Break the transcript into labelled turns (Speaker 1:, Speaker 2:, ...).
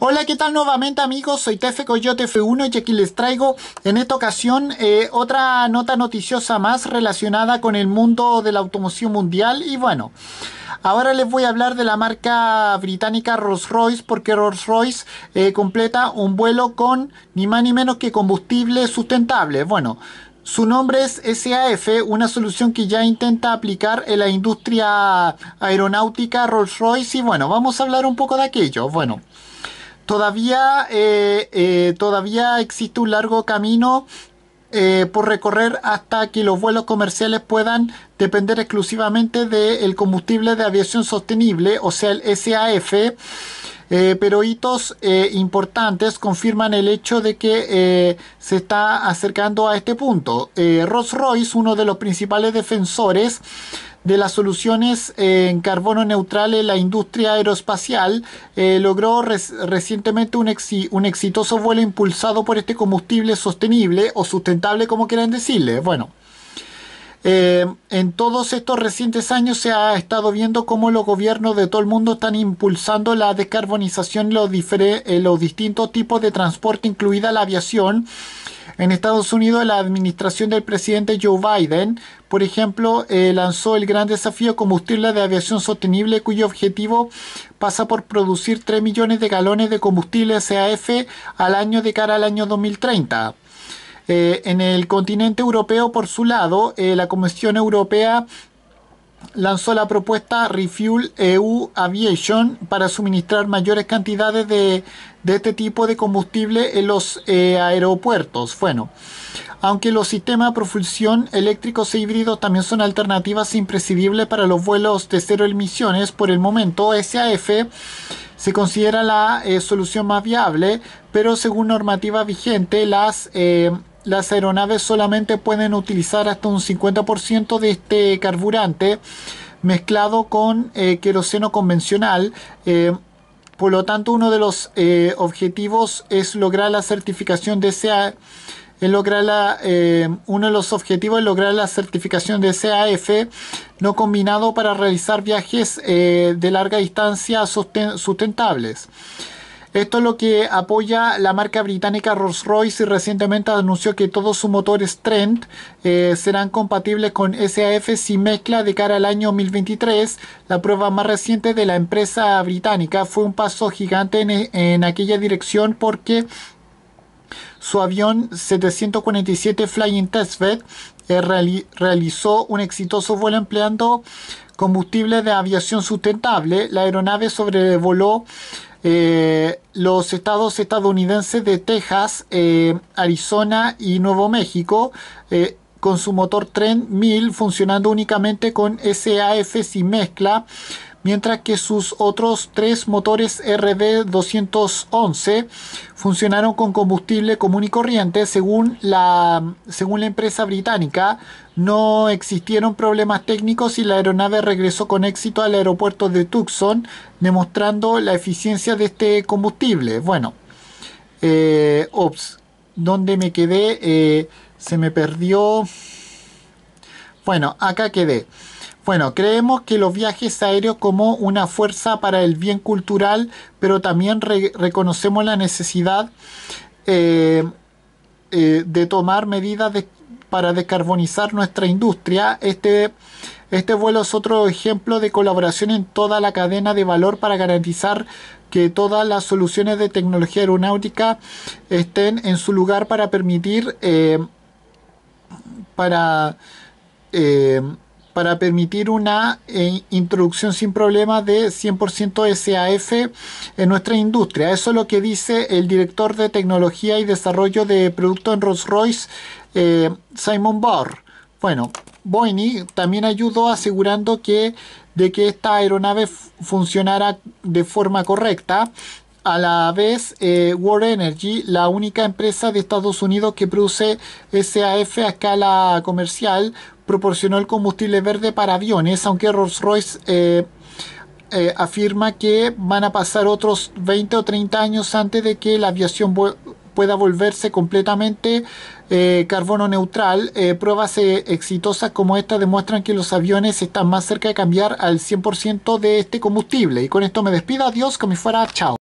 Speaker 1: Hola, ¿qué tal nuevamente amigos? Soy Tefe Coyote F1 y aquí les traigo en esta ocasión eh, otra nota noticiosa más relacionada con el mundo de la automoción mundial y bueno, ahora les voy a hablar de la marca británica Rolls-Royce porque Rolls-Royce eh, completa un vuelo con ni más ni menos que combustible sustentable. Bueno, su nombre es SAF, una solución que ya intenta aplicar en la industria aeronáutica Rolls-Royce y bueno, vamos a hablar un poco de aquello. Bueno, Todavía, eh, eh, todavía existe un largo camino eh, por recorrer hasta que los vuelos comerciales puedan depender exclusivamente del combustible de aviación sostenible, o sea, el SAF. pero hitos importantes confirman el hecho de que se está acercando a este punto. Rolls Royce, uno de los principales defensores de las soluciones en carbono neutral en la industria aeroespacial eh, logró recientemente un, exitoso vuelo impulsado por este combustible sostenible o sustentable como quieran decirle. Bueno, eh, en todos estos recientes años se ha estado viendo cómo los gobiernos de todo el mundo están impulsando la descarbonización en eh, los distintos tipos de transporte, incluida la aviación en Estados Unidos, la administración del presidente Joe Biden, por ejemplo, eh, lanzó el gran desafío combustible de aviación sostenible, cuyo objetivo pasa por producir 3 millones de galones de combustible CAF al año de cara al año 2030. Eh, en el continente europeo, por su lado, eh, la Comisión Europea lanzó la propuesta Refuel EU Aviation para suministrar mayores cantidades de, este tipo de combustible en los eh, aeropuertos. Bueno, aunque los sistemas de propulsión eléctricos e híbridos también son alternativas imprescindibles para los vuelos de cero emisiones, por el momento SAF se considera la eh, solución más viable, pero según normativa vigente, las... Eh, las aeronaves solamente pueden utilizar hasta un 50% de este carburante mezclado con eh, queroseno convencional. Eh, por lo tanto, uno de los objetivos es lograr la certificación de SAF lograr la, uno de los objetivos lograr la certificación de CAF no combinado para realizar viajes eh, de larga distancia sustentables. Esto es lo que apoya la marca británica Rolls-Royce y recientemente anunció que todos sus motores Trent eh, serán compatibles con SAF sin mezcla de cara al año 2023. La prueba más reciente de la empresa británica fue un paso gigante en, aquella dirección porque su avión 747 Flying Testbed eh, realizó un exitoso vuelo empleando combustible de aviación sustentable. La aeronave sobrevoló eh, los estados estadounidenses de Texas, eh, Arizona y Nuevo México, eh, con su motor Tren 1000 funcionando únicamente con SAF sin mezcla, mientras que sus otros tres motores RB211 funcionaron con combustible común y corriente. Según la, según la empresa británica, no existieron problemas técnicos y la aeronave regresó con éxito al aeropuerto de Tucson, demostrando la eficiencia de este combustible. Bueno, eh, ops, ¿dónde me quedé? Eh, se me perdió. Bueno, acá quedé. Bueno, creemos que los viajes aéreos como una fuerza para el bien cultural, pero también reconocemos la necesidad eh, eh, de tomar medidas para descarbonizar nuestra industria. Este, este vuelo es otro ejemplo de colaboración en toda la cadena de valor para garantizar que todas las soluciones de tecnología aeronáutica estén en su lugar para permitir eh, para para permitir una eh, introducción sin problemas de 100% SAF en nuestra industria. Eso es lo que dice el director de tecnología y desarrollo de productos en Rolls-Royce, eh, Simon Barr. Bueno, Boeing también ayudó asegurando que de que esta aeronave funcionara de forma correcta. A la vez, eh, World Energy, la única empresa de Estados Unidos que produce SAF a escala comercial, proporcionó el combustible verde para aviones, aunque Rolls-Royce eh, eh, afirma que van a pasar otros 20 o 30 años antes de que la aviación pueda volverse completamente eh, carbono neutral. pruebas exitosas como esta demuestran que los aviones están más cerca de cambiar al 100% de este combustible. Y con esto me despido. Adiós, como me fuera. Chao.